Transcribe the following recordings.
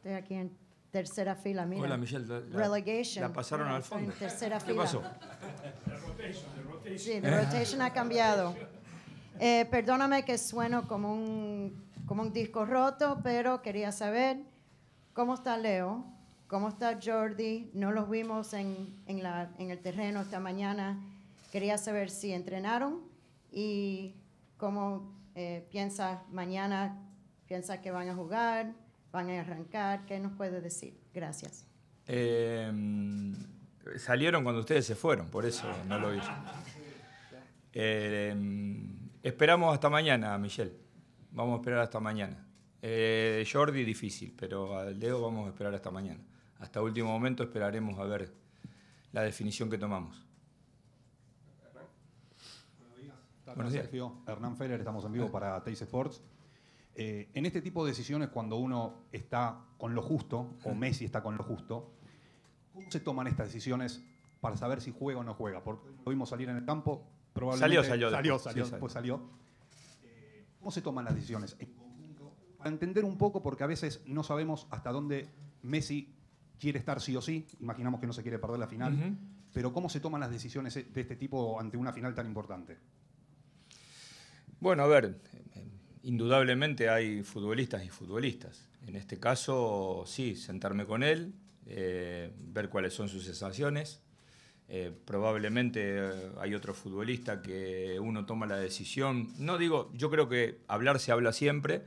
Estoy aquí en tercera fila, mira. Hola, Michelle. La, Relegation. La pasaron al fondo. ¿Qué pasó? La Sí, la rotation ha cambiado. Eh, perdóname que sueno como un, como un disco roto, pero quería saber cómo está Leo, cómo está Jordi. No los vimos en, en, la, en el terreno esta mañana. Quería saber si entrenaron y cómo eh, mañana, piensas que van a jugar, van a arrancar? ¿Qué nos puede decir? Gracias. Eh, salieron cuando ustedes se fueron, por eso no lo hice. Eh, esperamos hasta mañana, Michelle. Vamos a esperar hasta mañana. Eh, Jordi, difícil, pero al dedo vamos a esperar hasta mañana. Hasta último momento esperaremos a ver la definición que tomamos. Buenos días. Hernán Feller, estamos en vivo ah. para Teis Sports. Eh, en este tipo de decisiones, cuando uno está con lo justo, o Messi está con lo justo, ¿cómo se toman estas decisiones para saber si juega o no juega? Porque lo vimos salir en el campo, probablemente. Salió, salió. Salió, salió, eh, ¿Cómo se toman las decisiones? Para entender un poco, porque a veces no sabemos hasta dónde Messi quiere estar sí o sí, imaginamos que no se quiere perder la final, pero ¿cómo se toman las decisiones de este tipo ante una final tan importante? Bueno, a ver, indudablemente hay futbolistas y futbolistas. En este caso, sí, sentarme con él, eh, ver cuáles son sus sensaciones. Eh, probablemente hay otro futbolista que uno toma la decisión. No digo, yo creo que hablar se habla siempre,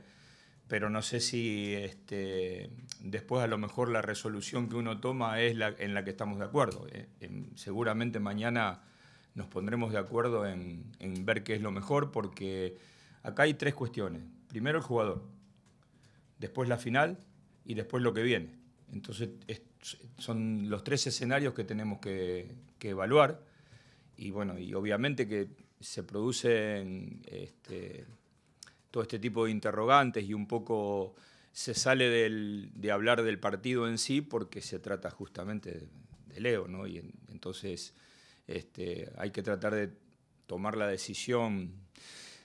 pero no sé si este, después a lo mejor la resolución que uno toma es la en la que estamos de acuerdo. Eh, seguramente mañana nos pondremos de acuerdo en, en ver qué es lo mejor porque Acá hay tres cuestiones. Primero el jugador, después la final y después lo que viene. Entonces son los tres escenarios que tenemos que, evaluar y bueno, y obviamente que se producen este, todo este tipo de interrogantes y un poco se sale de hablar del partido en sí porque se trata justamente de, Leo, ¿no? Y entonces este, hay que tratar de tomar la decisión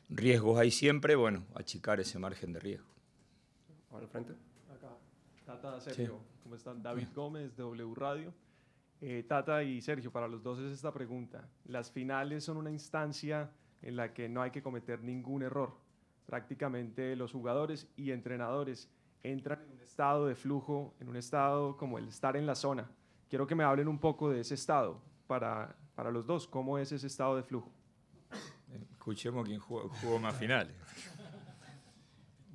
riesgos hay siempre, bueno, achicar ese margen de riesgo. Ahora frente. Acá, Tata, Sergio, ¿cómo están? David Gómez, W Radio. Eh, Tata y Sergio, para los dos es esta pregunta. Las finales son una instancia en la que no hay que cometer ningún error. Prácticamente los jugadores y entrenadores entran en un estado de flujo, en un estado como el estar en la zona. Quiero que me hablen un poco de ese estado para, para los dos. ¿Cómo es ese estado de flujo? escuchemos quién jugó, más finales.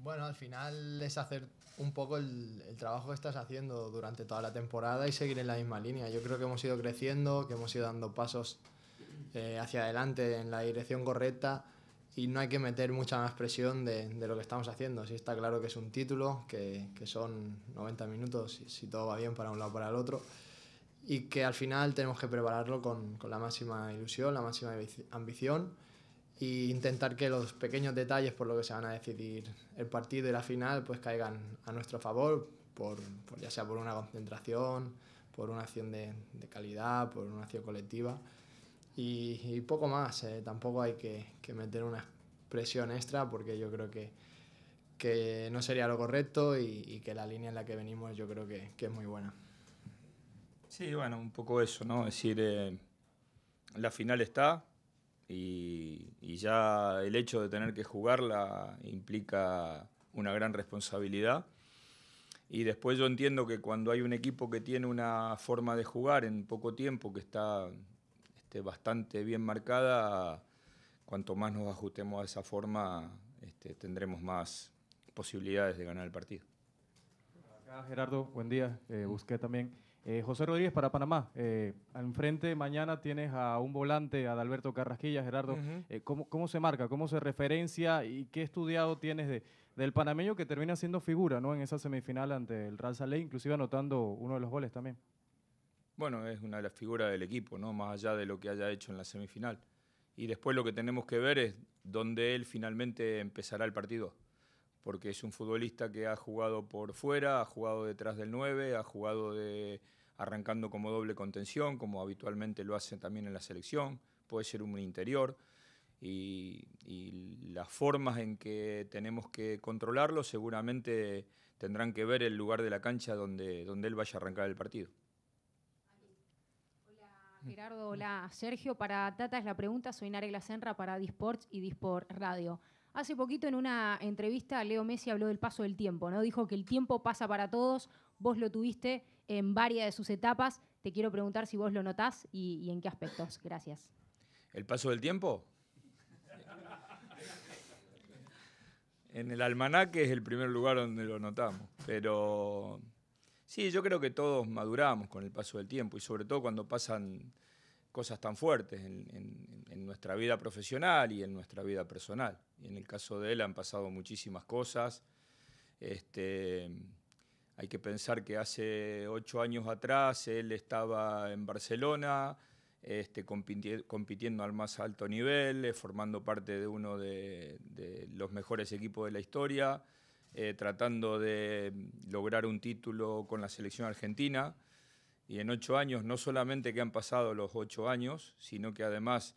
Bueno, al final es hacer un poco el, trabajo que estás haciendo durante toda la temporada y seguir en la misma línea. Yo creo que hemos ido creciendo, que hemos ido dando pasos eh, hacia adelante en la dirección correcta y no hay que meter mucha más presión de, lo que estamos haciendo. Si sí está claro que es un título, que, son 90 minutos, si, todo va bien para un lado o para el otro, y que al final tenemos que prepararlo con la máxima ilusión, la máxima ambición e intentar que los pequeños detalles por lo que se van a decidir el partido y la final pues caigan a nuestro favor, por, ya sea por una concentración, por una acción de, de calidad, por una acción colectiva y, poco más. Eh, tampoco hay que, que, meter una presión extra porque yo creo que, que no sería lo correcto y, que la línea en la que venimos yo creo que, que, es muy buena. Sí, bueno, un poco eso, ¿no? Es decir, eh, la final está, y, ya el hecho de tener que jugarla implica una gran responsabilidad. Y después yo entiendo que cuando hay un equipo que tiene una forma de jugar en poco tiempo, que está este, bastante bien marcada, cuanto más nos ajustemos a esa forma, este, tendremos más posibilidades de ganar el partido. Acá Gerardo, buen día. Eh, busqué también. Eh, José Rodríguez para Panamá. enfrente eh, mañana tienes a un volante, a Alberto Carrasquilla, Gerardo. Eh, ¿cómo, se marca? ¿Cómo se referencia? ¿Y qué estudiado tienes de, del panameño que termina siendo figura ¿no? en esa semifinal ante el Real Ley, inclusive anotando uno de los goles también? Bueno, es una de las figuras del equipo, ¿no? más allá de lo que haya hecho en la semifinal. Y después lo que tenemos que ver es dónde él finalmente empezará el partido porque es un futbolista que ha jugado por fuera, ha jugado detrás del 9, ha jugado de, arrancando como doble contención, como habitualmente lo hace también en la selección, puede ser un interior. Y, las formas en que tenemos que controlarlo seguramente tendrán que ver el lugar de la cancha donde, donde él vaya a arrancar el partido. Hola Gerardo, hola Sergio. Para Tata es la pregunta, soy Narela Senra para Disports y Disport Radio. Hace poquito en una entrevista Leo Messi habló del paso del tiempo, ¿no? Dijo que el tiempo pasa para todos, vos lo tuviste en varias de sus etapas. Te quiero preguntar si vos lo notás y, y en qué aspectos. Gracias. ¿El paso del tiempo? en el almanaque es el primer lugar donde lo notamos, pero sí, yo creo que todos maduramos con el paso del tiempo y sobre todo cuando pasan cosas tan fuertes en, nuestra vida profesional y en nuestra vida personal. Y en el caso de él han pasado muchísimas cosas. Este, hay que pensar que hace ocho años atrás él estaba en Barcelona este, compitiendo al más alto nivel, eh, formando parte de uno de, los mejores equipos de la historia, eh, tratando de lograr un título con la selección argentina. Y en ocho años, no solamente que han pasado los ocho años, sino que además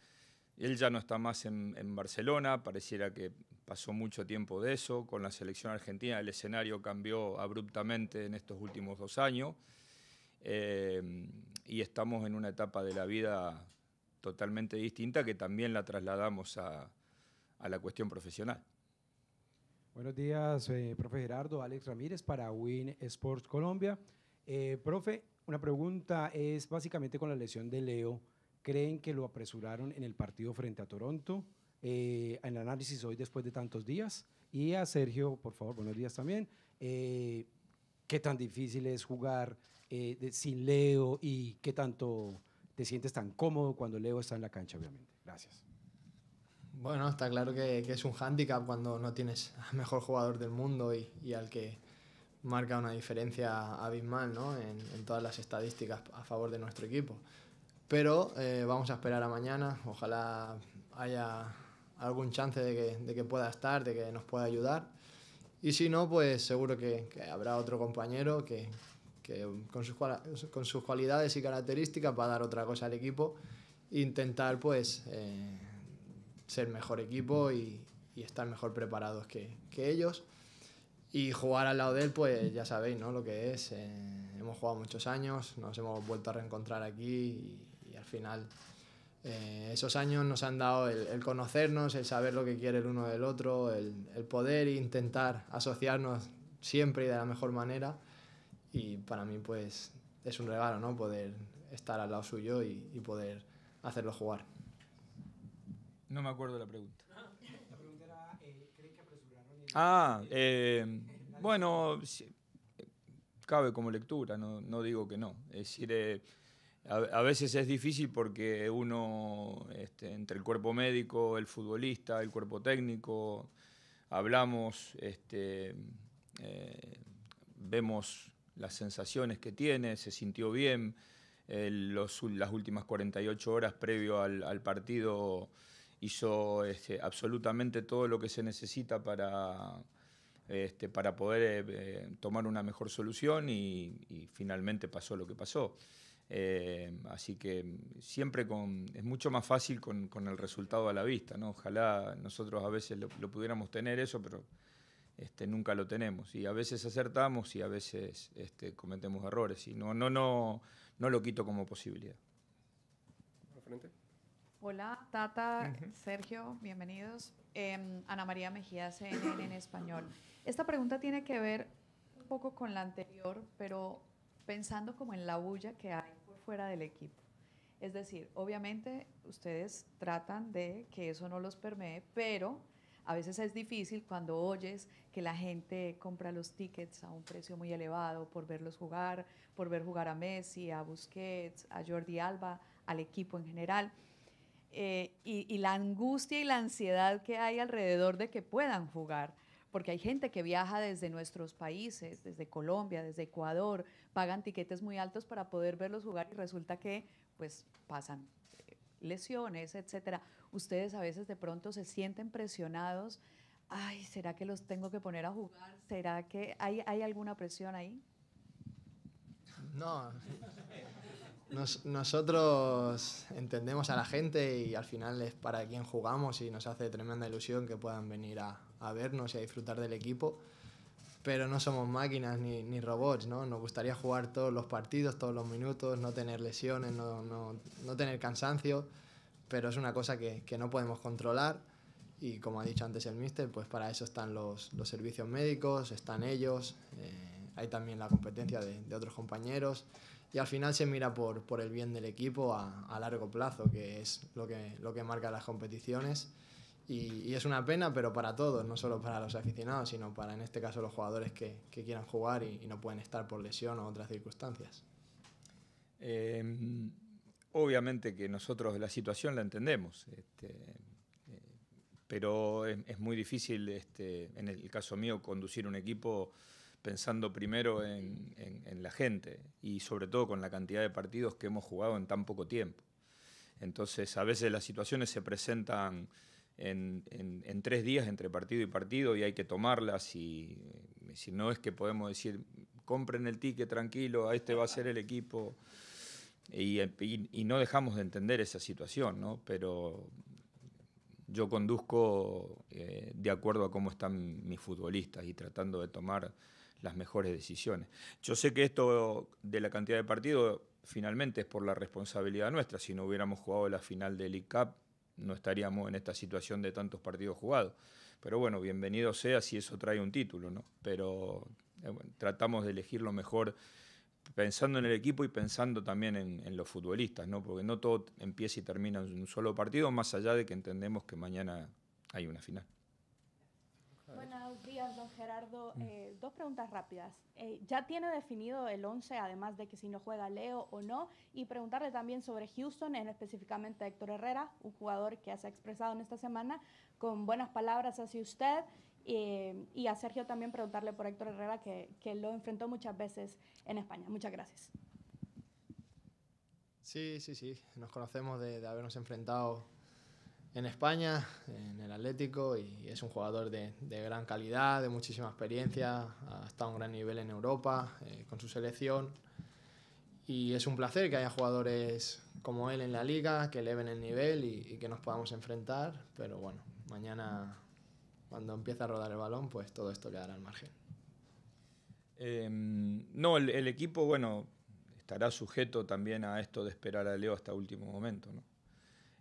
él ya no está más en, Barcelona, pareciera que pasó mucho tiempo de eso. Con la selección argentina el escenario cambió abruptamente en estos últimos dos años eh, y estamos en una etapa de la vida totalmente distinta que también la trasladamos a, la cuestión profesional. Buenos días, eh, profe Gerardo, Alex Ramírez para Win Sports Colombia. Eh, profe, una pregunta es básicamente con la lesión de Leo. ¿Creen que lo apresuraron en el partido frente a Toronto? Eh, en el análisis hoy después de tantos días. Y a Sergio, por favor, buenos días también. Eh, ¿Qué tan difícil es jugar eh, sin Leo y qué tanto te sientes tan cómodo cuando Leo está en la cancha, obviamente? Gracias. Bueno, está claro que, es un hándicap cuando no tienes al mejor jugador del mundo y al que marca una diferencia abismal ¿no? en, todas las estadísticas a favor de nuestro equipo. Pero eh, vamos a esperar a mañana, ojalá haya algún chance de que, de que, pueda estar, de que nos pueda ayudar. Y si no, pues seguro que, habrá otro compañero que, que con, sus, con, sus, cualidades y características va a dar otra cosa al equipo e intentar pues eh, ser mejor equipo y, y estar mejor preparados que ellos. Y jugar al lado de él, pues ya sabéis, ¿no? Lo que es. Eh, hemos jugado muchos años, nos hemos vuelto a reencontrar aquí y, al final eh, esos años nos han dado el, conocernos, el saber lo que quiere el uno del otro, el, poder intentar asociarnos siempre y de la mejor manera. Y para mí, pues, es un regalo, ¿no? Poder estar al lado suyo y, y poder hacerlo jugar. No me acuerdo la pregunta. Ah, eh, bueno, cabe como lectura, no, no, digo que no. Es decir, eh, a, veces es difícil porque uno, este, entre el cuerpo médico, el futbolista, el cuerpo técnico, hablamos, este, eh, vemos las sensaciones que tiene, se sintió bien. las últimas 48 horas previo al, al partido hizo este, absolutamente todo lo que se necesita para, este, para poder eh, eh, tomar una mejor solución y, finalmente pasó lo que pasó. Eh, así que siempre con, es mucho más fácil con, el resultado a la vista, ¿no? Ojalá nosotros a veces lo, pudiéramos tener eso, pero este, nunca lo tenemos. Y a veces acertamos y a veces cometemos errores. Y no, no, no, no lo quito como posibilidad. Hola, Tata, Sergio, bienvenidos. Em, Ana María Mejía, CNN en español. Esta pregunta tiene que ver un poco con la anterior, pero pensando como en la bulla que hay por fuera del equipo. Es decir, obviamente ustedes tratan de que eso no los permee, pero a veces es difícil cuando oyes que la gente compra los tickets a un precio muy elevado por verlos jugar, por ver jugar a Messi, a Busquets, a Jordi Alba, al equipo en general. Eh, y, la angustia y la ansiedad que hay alrededor de que puedan jugar. Porque hay gente que viaja desde nuestros países, desde Colombia, desde Ecuador, pagan tiquetes muy altos para poder verlos jugar y resulta que pues pasan eh, lesiones, etcétera. Ustedes a veces de pronto se sienten presionados. Ay, ¿será que los tengo que poner a jugar? ¿Será que hay, hay alguna presión ahí? No, nos, nosotros entendemos a la gente y al final es para quien jugamos y nos hace tremenda ilusión que puedan venir a, vernos y a disfrutar del equipo. Pero no somos máquinas ni, ni, robots, ¿no? Nos gustaría jugar todos los partidos, todos los minutos, no tener lesiones, no, no, no tener cansancio, pero es una cosa que, que, no podemos controlar y como ha dicho antes el mister, pues para eso están los, los servicios médicos, están ellos, eh, hay también la competencia de otros compañeros y al final se mira por, por el bien del equipo a, largo plazo, que es lo que, lo que marca las competiciones. Y, es una pena, pero para todos, no solo para los aficionados, sino para, en este caso, los jugadores que, que quieran jugar y, no pueden estar por lesión o otras circunstancias. Em, obviamente que nosotros la situación la entendemos, este, eh, pero es, es, muy difícil, este, en el caso mío, conducir un equipo pensando primero en, la gente y sobre todo con la cantidad de partidos que hemos jugado en tan poco tiempo. Entonces, a veces las situaciones se presentan en, tres días entre partido y partido y hay que tomarlas y eh, si no es que podemos decir, compren el ticket tranquilo, a este va a ser el equipo. Y, no dejamos de entender esa situación, ¿no? Pero yo conduzco eh, de acuerdo a cómo están mis futbolistas y tratando de tomar las mejores decisiones. Yo sé que esto de la cantidad de partidos finalmente es por la responsabilidad nuestra. Si no hubiéramos jugado la final del ICAP, no estaríamos en esta situación de tantos partidos jugados. Pero bueno, bienvenido sea si eso trae un título, ¿no? Pero eh, tratamos de elegir lo mejor pensando en el equipo y pensando también en, en, los futbolistas, ¿no? Porque no todo empieza y termina en un solo partido, más allá de que entendemos que mañana hay una final. Buenos días, don Gerardo. Mm. Eh, dos preguntas rápidas. Eh, ¿Ya tiene definido el 11, además de que si no juega Leo o no? Y preguntarle también sobre Houston, en específicamente a Héctor Herrera, un jugador que se ha expresado en esta semana con buenas palabras hacia usted. Eh, y a Sergio también preguntarle por Héctor Herrera, que, lo enfrentó muchas veces en España. Muchas gracias. Sí, sí, sí. Nos conocemos de, de habernos enfrentado en España, en el Atlético, y es un jugador de, gran calidad, de muchísima experiencia, ha estado a un gran nivel en Europa eh, con su selección. Y es un placer que haya jugadores como él en la liga, que eleven el nivel y, que nos podamos enfrentar. Pero bueno, mañana, cuando empiece a rodar el balón, pues todo esto quedará al margen. Em, no, el, el equipo, bueno, estará sujeto también a esto de esperar a Leo hasta último momento, ¿no?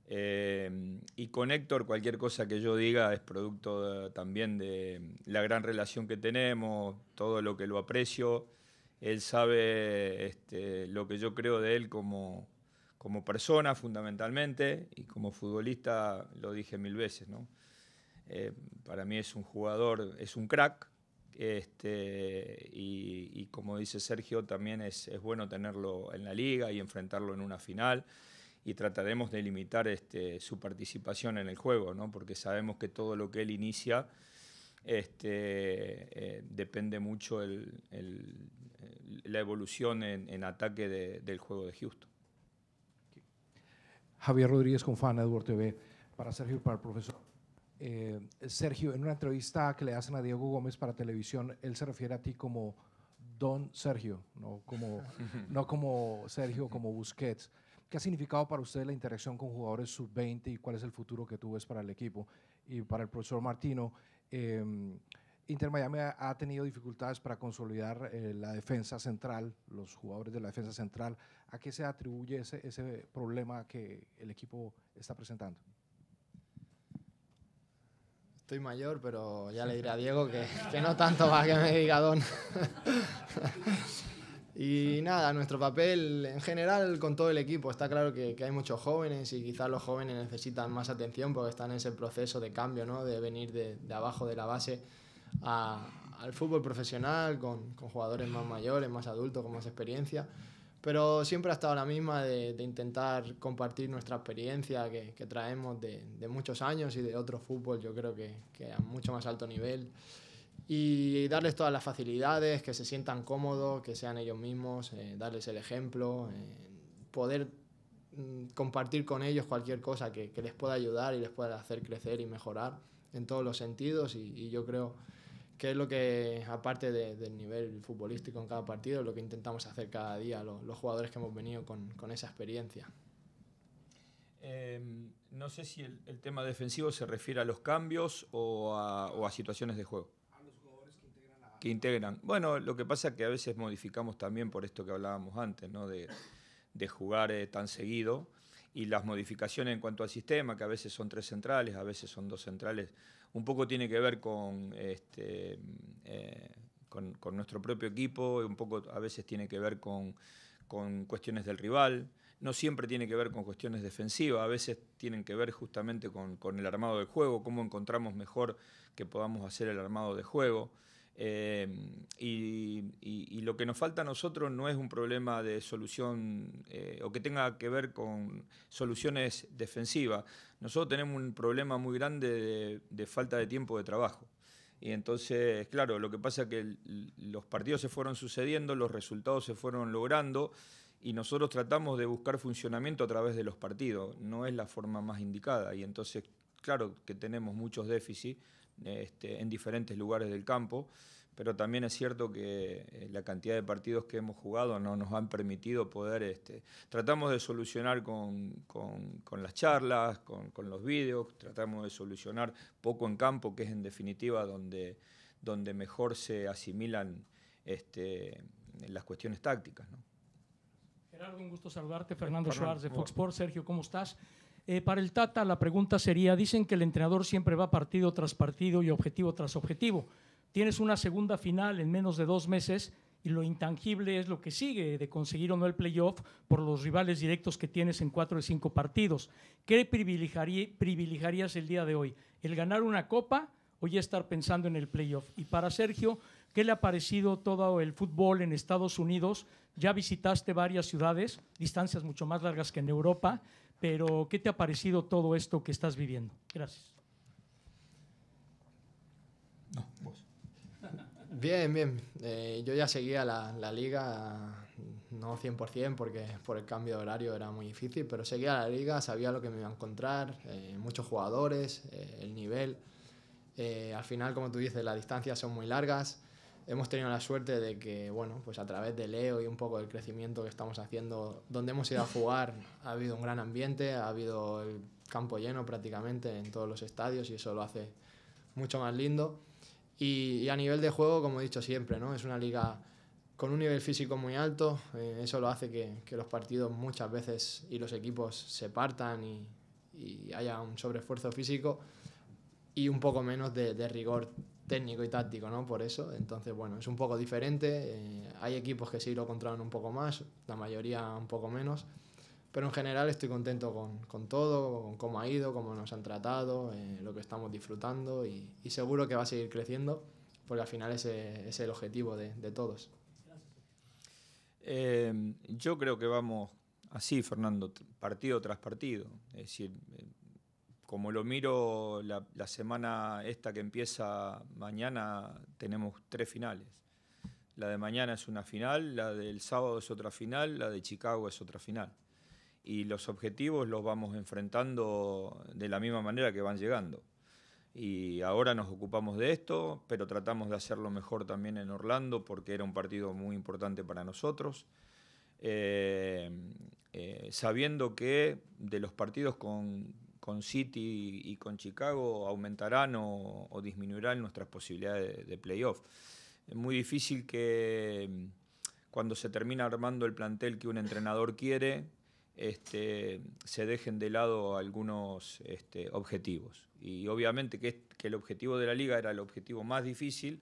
Eh, y con Héctor, cualquier cosa que yo diga es producto también de la gran relación que tenemos, todo lo que lo aprecio. Él sabe este, lo que yo creo de él como, como persona fundamentalmente y como futbolista lo dije mil veces. ¿no? Eh, para mí es un jugador, es un crack. Este, y, como dice Sergio, también es, es bueno tenerlo en la liga y enfrentarlo en una final y trataremos de limitar este, su participación en el juego, ¿no? porque sabemos que todo lo que él inicia este, eh, depende mucho el, la evolución en, ataque del juego de Houston. Javier Rodríguez con Fan Edward TV, para Sergio y para el profesor. Eh, Sergio, en una entrevista que le hacen a Diego Gómez para televisión, él se refiere a ti como Don Sergio, no como, no como Sergio, como Busquets. ¿Qué ha significado para usted la interacción con jugadores sub-20 y cuál es el futuro que tú ves para el equipo? Y para el profesor Martino, em, Inter Miami ha, tenido dificultades para consolidar eh, la defensa central, los jugadores de la defensa central. ¿A qué se atribuye ese, ese problema que el equipo está presentando? Estoy mayor, pero ya le diré a Diego que, que no tanto más que me diga don. Y nada, nuestro papel en general con todo el equipo. Está claro que, que hay muchos jóvenes y quizás los jóvenes necesitan más atención porque están en ese proceso de cambio, ¿no? de venir de, de abajo de la base al fútbol profesional con, con, jugadores más mayores, más adultos, con más experiencia. Pero siempre ha estado la misma de, de intentar compartir nuestra experiencia que, que traemos de, de, muchos años y de otro fútbol, yo creo que, que a mucho más alto nivel y darles todas las facilidades, que se sientan cómodos, que sean ellos mismos, eh, darles el ejemplo, eh, poder mm, compartir con ellos cualquier cosa que, les pueda ayudar y les pueda hacer crecer y mejorar en todos los sentidos y, yo creo que es lo que, aparte del nivel futbolístico en cada partido, lo que intentamos hacer cada día los, los jugadores que hemos venido con, esa experiencia. Em, no sé si el, tema defensivo se refiere a los cambios o a situaciones de juego que integran. Bueno, lo que pasa es que a veces modificamos también por esto que hablábamos antes, ¿no? de, jugar eh, tan seguido y las modificaciones en cuanto al sistema, que a veces son tres centrales, a veces son dos centrales, un poco tiene que ver con, este, eh, con, nuestro propio equipo, un poco a veces tiene que ver con, cuestiones del rival, no siempre tiene que ver con cuestiones defensivas, a veces tienen que ver justamente con, con el armado del juego, cómo encontramos mejor que podamos hacer el armado de juego. Eh, y, lo que nos falta a nosotros no es un problema de solución eh, o que tenga que ver con soluciones defensivas. Nosotros tenemos un problema muy grande de, falta de tiempo de trabajo. Y entonces, claro, lo que pasa es que los partidos se fueron sucediendo, los resultados se fueron logrando y nosotros tratamos de buscar funcionamiento a través de los partidos. No es la forma más indicada. Y entonces, claro que tenemos muchos déficits este, en diferentes lugares del campo, pero también es cierto que eh, la cantidad de partidos que hemos jugado no nos han permitido poder... Este, tratamos de solucionar con, con, las charlas, con, con, los vídeos, tratamos de solucionar poco en campo, que es en definitiva donde, donde mejor se asimilan este, las cuestiones tácticas. Gerardo, un gusto saludarte. Fernando Schwarz de Fox Sports. Sergio, ¿cómo estás? Eh, para el Tata la pregunta sería, dicen que el entrenador siempre va partido tras partido y objetivo tras objetivo. Tienes una segunda final en menos de dos meses y lo intangible es lo que sigue de conseguir o no el playoff por los rivales directos que tienes en cuatro o cinco partidos. ¿Qué privilegiarías el día de hoy? ¿El ganar una copa o ya estar pensando en el playoff? Y para Sergio, ¿Qué le ha parecido todo el fútbol en Estados Unidos? Ya visitaste varias ciudades, distancias mucho más largas que en Europa. Pero, ¿qué te ha parecido todo esto que estás viviendo? Gracias. No, Bien, bien. Eh, yo ya seguía la, liga, no 100% porque por el cambio de horario era muy difícil, pero seguía la liga, sabía lo que me iba a encontrar, eh, muchos jugadores, eh, el nivel. al final, como tú dices, las distancias son muy largas hemos tenido la suerte de que, bueno, pues a través de Leo y un poco del crecimiento que estamos haciendo, donde hemos ido a jugar, ha habido un gran ambiente, ha habido el campo lleno prácticamente en todos los estadios y eso lo hace mucho más lindo. Y, a nivel de juego, como he dicho siempre, ¿no? Es una liga con un nivel físico muy alto, eh, eso lo hace que, que, los partidos muchas veces y los equipos se partan y, y haya un sobreesfuerzo físico y un poco menos de, de rigor técnico y táctico, ¿no? Por eso, entonces, bueno, es un poco diferente. Eh, hay equipos que sí lo controlan un poco más, la mayoría un poco menos, pero en general estoy contento con, con todo, con cómo ha ido, cómo nos han tratado, eh, lo que estamos disfrutando y, seguro que va a seguir creciendo, porque al final ese es el objetivo de, de todos. Eh, yo creo que vamos así, Fernando, partido tras partido. Es decir, como lo miro la, semana esta que empieza mañana, tenemos tres finales. La de mañana es una final, la del sábado es otra final, la de Chicago es otra final. Y los objetivos los vamos enfrentando de la misma manera que van llegando. Y ahora nos ocupamos de esto, pero tratamos de hacerlo mejor también en Orlando porque era un partido muy importante para nosotros. Eh, eh, sabiendo que de los partidos con con City y con Chicago aumentarán o, disminuirán nuestras posibilidades de, playoff. Es muy difícil que mm, cuando se termina armando el plantel que un entrenador quiere, este, se dejen de lado algunos este, objetivos. Y obviamente que, el objetivo de la liga era el objetivo más difícil,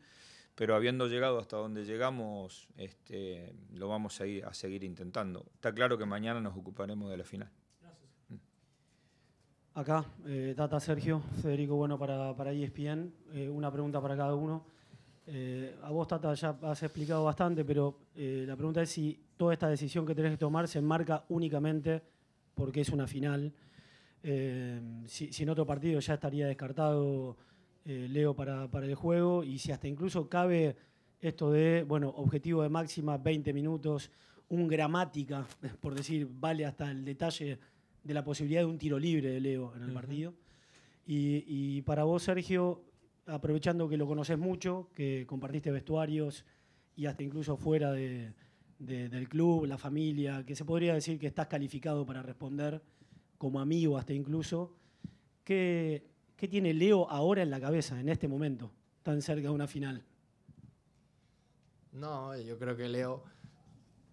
pero habiendo llegado hasta donde llegamos, este, lo vamos a, ir, a seguir intentando. Está claro que mañana nos ocuparemos de la final. Acá, eh, Tata Sergio, Federico Bueno para, para ESPN. Eh, una pregunta para cada uno. Eh, a vos, Tata, ya has explicado bastante, pero la pregunta es si toda esta decisión que tenés que tomar se enmarca únicamente porque es una final. Si, en otro partido ya estaría descartado Leo para, para el juego y si hasta incluso cabe esto de, bueno, objetivo de máxima 20 minutos, un gramática, por decir, vale hasta el detalle de la posibilidad de un tiro libre de Leo en el partido. Y, para vos, Sergio, aprovechando que lo conoces mucho, que compartiste vestuarios y hasta incluso fuera del club, la familia, que se podría decir que estás calificado para responder como amigo hasta incluso, ¿qué, qué tiene Leo ahora en la cabeza, en este momento, tan cerca de una final? No, yo creo que Leo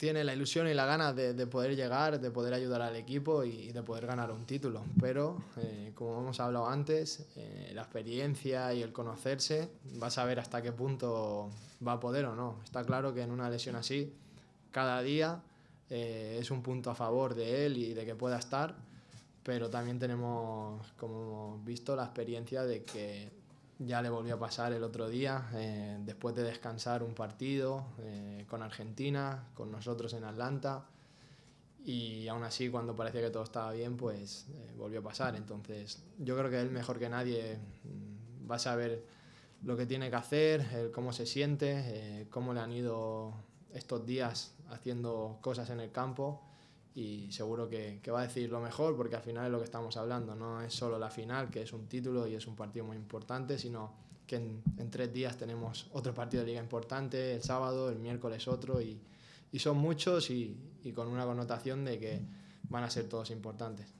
tiene la ilusión y la gana de, poder llegar, de poder ayudar al equipo y, de poder ganar un título. Pero, eh, como hemos hablado antes, eh, la experiencia y el conocerse va a saber hasta qué punto va a poder o no. Está claro que en una lesión así, cada día eh, es un punto a favor de él y de que pueda estar, pero también tenemos, como hemos visto, la experiencia de que ya le volvió a pasar el otro día, eh, después de descansar un partido eh, con Argentina, con nosotros en Atlanta, y aún así cuando parecía que todo estaba bien, pues eh, volvió a pasar. Entonces yo creo que él mejor que nadie mm, va a saber lo que tiene que hacer, cómo se siente, cómo le han ido estos días haciendo cosas en el campo y seguro que, que, va a decir lo mejor porque al final es lo que estamos hablando, no es solo la final, que es un título y es un partido muy importante, sino que en, tres días tenemos otro partido de liga importante, el sábado, el miércoles otro y, y son muchos y, y, con una connotación de que van a ser todos importantes.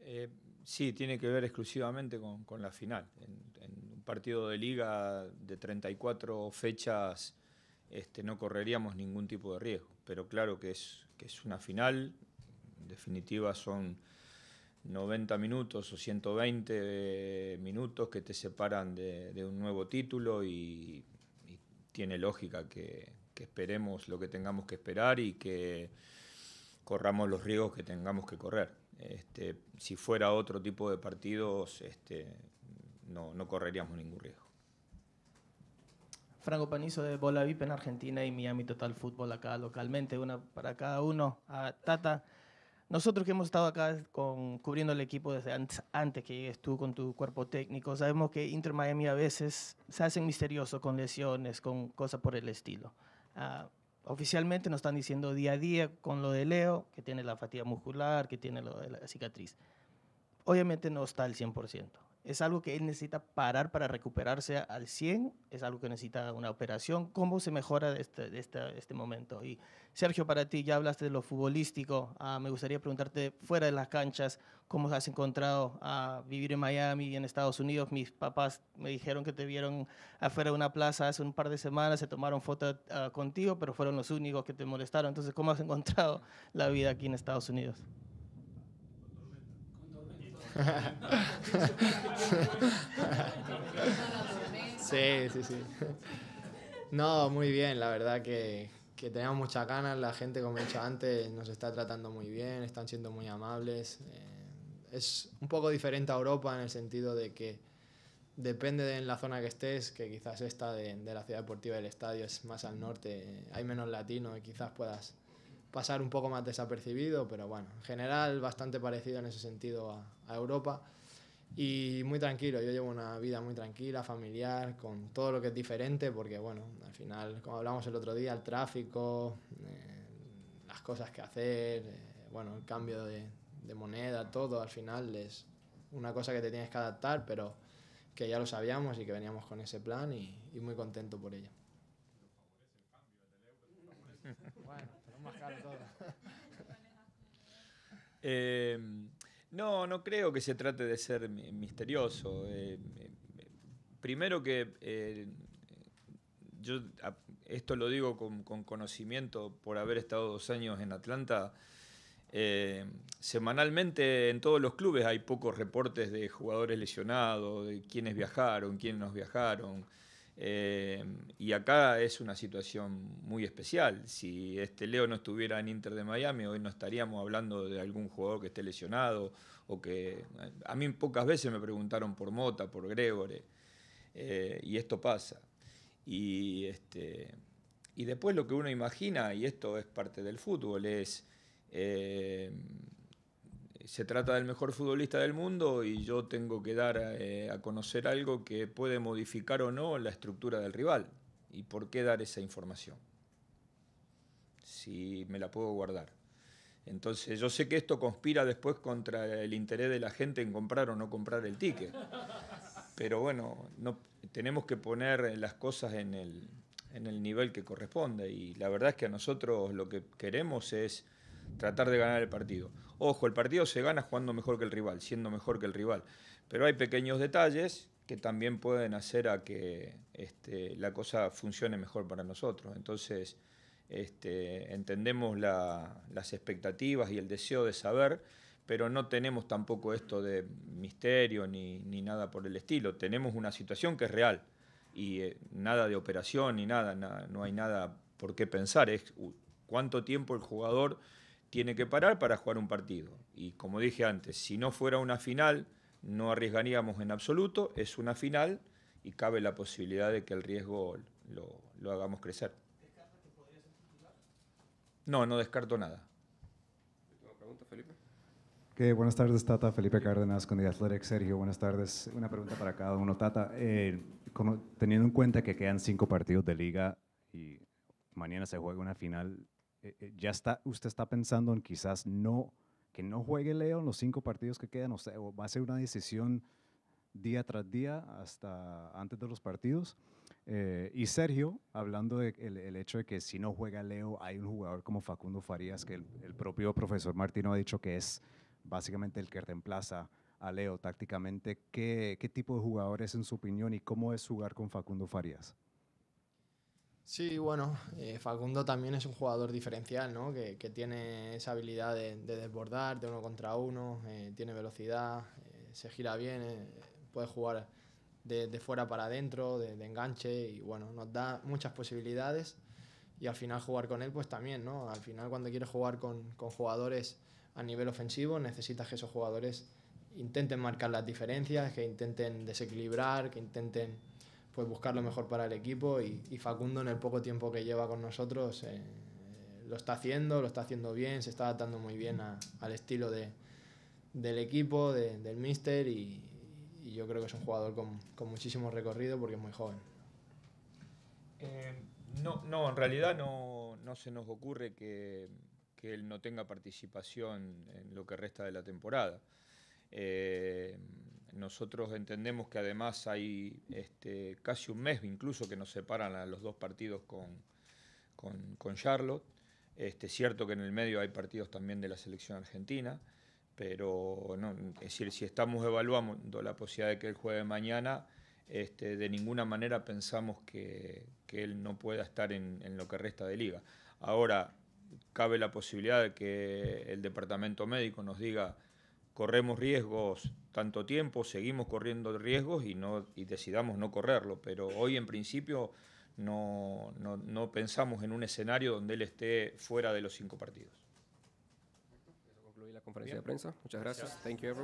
Eh, sí, tiene que ver exclusivamente con, con la final. En, en, un partido de liga de 34 fechas este, no correríamos ningún tipo de riesgo, pero claro que es que es una final. En definitiva son 90 minutos o 120 minutos que te separan de, un nuevo título y, tiene lógica que, esperemos lo que tengamos que esperar y que corramos los riesgos que tengamos que correr. Este, si fuera otro tipo de partidos, este, no correríamos ningún riesgo. Franco Panizo de Bola VIP en Argentina y Miami Total Fútbol acá localmente, una para cada uno. A Tata, nosotros que hemos estado acá con, cubriendo el equipo desde antes, antes, que llegues tú con tu cuerpo técnico, sabemos que Inter Miami a veces se hacen misteriosos con lesiones, con cosas por el estilo. Ah, oficialmente nos están diciendo día a día con lo de Leo, que tiene la fatiga muscular, que tiene lo de la cicatriz. Obviamente no está al 100% es algo que él necesita parar para recuperarse al 100, es algo que necesita una operación. ¿Cómo se mejora este, este, momento? Y Sergio, para ti, ya hablaste de lo futbolístico, ah, me gustaría preguntarte fuera de las canchas, ¿cómo has encontrado a vivir en Miami y en Estados Unidos? Mis papás me dijeron que te vieron afuera de una plaza hace un par de semanas, se tomaron fotos ah, contigo, pero fueron los únicos que te molestaron. Entonces, ¿cómo has encontrado la vida aquí en Estados Unidos? sí, sí, sí. No, muy bien, la verdad que, que tenemos mucha ganas. La gente, como he dicho antes, nos está tratando muy bien, están siendo muy amables. Eh, es un poco diferente a Europa en el sentido de que depende de la zona que estés, que quizás esta de, de la ciudad deportiva del estadio es más al norte, hay menos latino y quizás puedas pasar un poco más desapercibido, pero bueno, en general bastante parecido en ese sentido a, Europa y muy tranquilo. Yo llevo una vida muy tranquila, familiar, con todo lo que es diferente, porque bueno, al final, como hablamos el otro día, el tráfico, eh, las cosas que hacer, eh, bueno, el cambio de, moneda, todo, al final es una cosa que te tienes que adaptar, pero que ya lo sabíamos y que veníamos con ese plan y, y muy contento por ello bueno, todo. Eh, no, no creo que se trate de ser misterioso. Eh, primero que eh, yo esto lo digo con, conocimiento por haber estado dos años en Atlanta. semanalmente en todos los clubes hay pocos reportes de jugadores lesionados, de quiénes viajaron, quiénes no viajaron. Eh, y acá es una situación muy especial. Si este Leo no estuviera en Inter de Miami, hoy no estaríamos hablando de algún jugador que esté lesionado o que... A mí pocas veces me preguntaron por Mota, por Gregore, eh, y esto pasa. Y, este, y después lo que uno imagina, y esto es parte del fútbol, es... Eh, se trata del mejor futbolista del mundo y yo tengo que dar eh, a conocer algo que puede modificar o no la estructura del rival. ¿Y por qué dar esa información? Si me la puedo guardar. Entonces yo sé que esto conspira después contra el interés de la gente en comprar o no comprar el ticket. Pero bueno, no, tenemos que poner las cosas el, en el nivel que corresponde. Y la verdad es que a nosotros lo que queremos es tratar de ganar el partido. Ojo, el partido se gana jugando mejor que el rival, siendo mejor que el rival. Pero hay pequeños detalles que también pueden hacer a que este, la cosa funcione mejor para nosotros. Entonces, este, entendemos las expectativas y el deseo de saber, pero no tenemos tampoco esto de misterio ni, ni nada por el estilo. Tenemos una situación que es real y eh, nada de operación ni nada, no hay nada por qué pensar. Es cuánto tiempo el jugador tiene que parar para jugar un partido. Y como dije antes, si no fuera una final, no arriesgaríamos en absoluto, es una final y cabe la posibilidad de que el riesgo lo, lo hagamos crecer. No, no descarto nada. pregunta, Felipe? buenas tardes, Tata. Felipe Cárdenas con The Athletic. Sergio, buenas tardes. Una pregunta para cada uno. Tata, eh, teniendo en cuenta que quedan cinco partidos de liga y mañana se juega una final, eh, eh, ya está, usted está pensando en quizás no, que no juegue Leo en los cinco partidos que quedan, o va a ser una decisión día tras día hasta antes de los partidos. Eh, y Sergio, hablando del hecho de que si no juega Leo, hay un jugador como Facundo Farías, que el, propio profesor Martino ha dicho que es básicamente el que reemplaza a Leo tácticamente. ¿Qué, ¿Qué tipo de jugador es en su opinión y cómo es jugar con Facundo Farías? Sí, bueno, eh, Facundo también es un jugador diferencial, Que, tiene esa habilidad de, desbordar, de uno contra uno, eh, tiene velocidad, eh, se gira bien, puede jugar de, fuera para adentro, de, enganche, y bueno, nos da muchas posibilidades. Y al final jugar con él, pues también, ¿no? Al final cuando quieres jugar con, con jugadores a nivel ofensivo, necesitas que esos jugadores intenten marcar las diferencias, que intenten desequilibrar, que intenten pues buscar lo mejor para el equipo y, Facundo en el poco tiempo que lleva con nosotros eh, lo está haciendo, lo está haciendo bien, se está adaptando muy bien al estilo del equipo, del míster y, yo creo que es un jugador con, muchísimo recorrido porque es muy joven. Eh, no, no, en realidad no, se nos ocurre que, él no tenga participación en lo que resta de la temporada. Eh, nosotros entendemos que además hay este, casi un mes incluso que nos separan a los dos partidos con, Charlotte. Este, cierto que en el medio hay partidos también de la selección argentina, pero es decir, si estamos evaluando la posibilidad de que él juegue mañana, este, de ninguna manera pensamos que, él no pueda estar en, lo que resta de liga. Ahora, cabe la posibilidad de que el departamento médico nos diga, corremos riesgos tanto tiempo, seguimos corriendo riesgos y, no, y decidamos no correrlo, pero hoy en principio no, pensamos en un escenario donde él esté fuera de los cinco partidos. prensa. Muchas